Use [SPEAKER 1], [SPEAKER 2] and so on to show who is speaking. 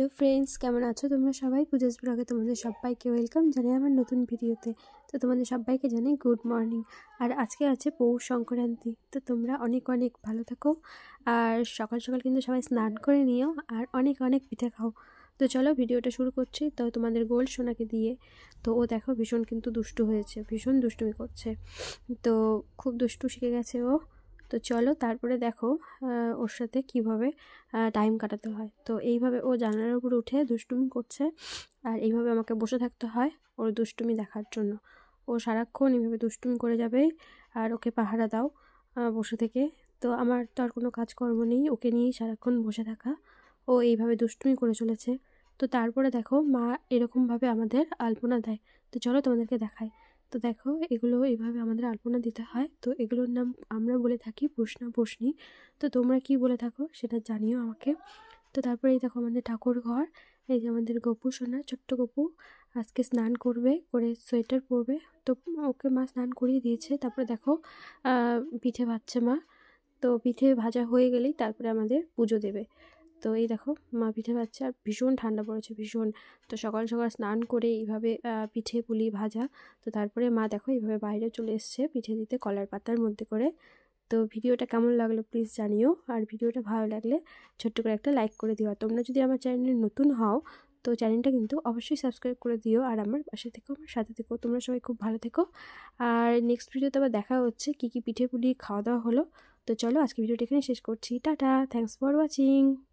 [SPEAKER 1] hello friends কেমন আছো তোমরা সবাই পূজাস ব্লগে তোমাদের সবাইকে ওয়েলকাম জানাই আমার নতুন ভিডিওতে তো তোমাদের সবাইকে জানাই গুড মর্নিং আর আজকে আছে পৌষ সংক্রান্তি তো তোমরা অনেক অনেক ভালো থাকো আর সকাল সকাল কিন্তু সবাই স্নান করে নিও আর অনেক অনেক পিঠে খাও তো চলো ভিডিওটা শুরু করছি তো তোমাদের গোল সোনাকে দিয়ে তো ও দেখো ভীষণ কিন্তু দুষ্টু হয়েছে ভীষণ দুষ্টুমি করছে তো খুব দুষ্টু শিখে গেছে ও তো চলো তারপরে দেখো ওর সাথে কিভাবে টাইম কাটাতে হয় তো এইভাবে ও জানালার উপরে উঠে দুষ্টুমি করছে আর এইভাবে আমাকে বসে থাকতে হয় ওর দুষ্টুমি দেখার জন্য ও সারাক্ষণ এইভাবে দুষ্টুমি করে যাবে আর ওকে পাহারা দাও বসে থেকে তো আমার তো আর কোনো কাজকর্ম নেই ওকে নিয়েই সারাক্ষণ বসে থাকা ও এইভাবে দুষ্টুমি করে চলেছে তো তারপরে দেখো মা এরকমভাবে আমাদের আলপনা দেয় তো চলো তোমাদেরকে দেখায় তো দেখো এগুলো এইভাবে আমাদের আলপনা দিতে হয় তো এগুলোর নাম আমরা বলে থাকি প্রশ্না প্রশ্নি তো তোমরা কি বলে থাকো সেটা জানিও আমাকে তো তারপরে এই দেখো আমাদের ঠাকুর ঘর এই যে আমাদের গপু সোনা ছোট্ট গপু আজকে স্নান করবে করে সোয়েটার পরবে তো ওকে মা স্নান করিয়ে দিয়েছে তারপরে দেখো পিঠে ভাজছে মা তো পিঠে ভাজা হয়ে গেলেই তারপরে আমাদের পুজো দেবে তো এই দেখো মা পিঠে পাচ্ছে আর ভীষণ ঠান্ডা পড়েছে ভীষণ তো সকাল সকাল স্নান করে এইভাবে পিঠে পুলি ভাজা তো তারপরে মা দেখো এইভাবে বাইরে চলে এসছে পিঠে দিতে কলার পাতার মধ্যে করে তো ভিডিওটা কেমন লাগলো প্লিজ জানিও আর ভিডিওটা ভালো লাগলে ছোট্ট করে একটা লাইক করে দিও তোমরা যদি আমার চ্যানেলে নতুন হও তো চ্যানেলটা কিন্তু অবশ্যই সাবস্ক্রাইব করে দিও আর আমার পাশে থেকো আমার সাথে থেকো তোমরা সবাই খুব ভালো থেকো আর নেক্সট ভিডিওতে আবার দেখা হচ্ছে কী কী পিঠে পুলি খাওয়া দাওয়া হলো তো চলো আজকে ভিডিওটা এখানে শেষ করছি টাটা থ্যাংকস ফর ওয়াচিং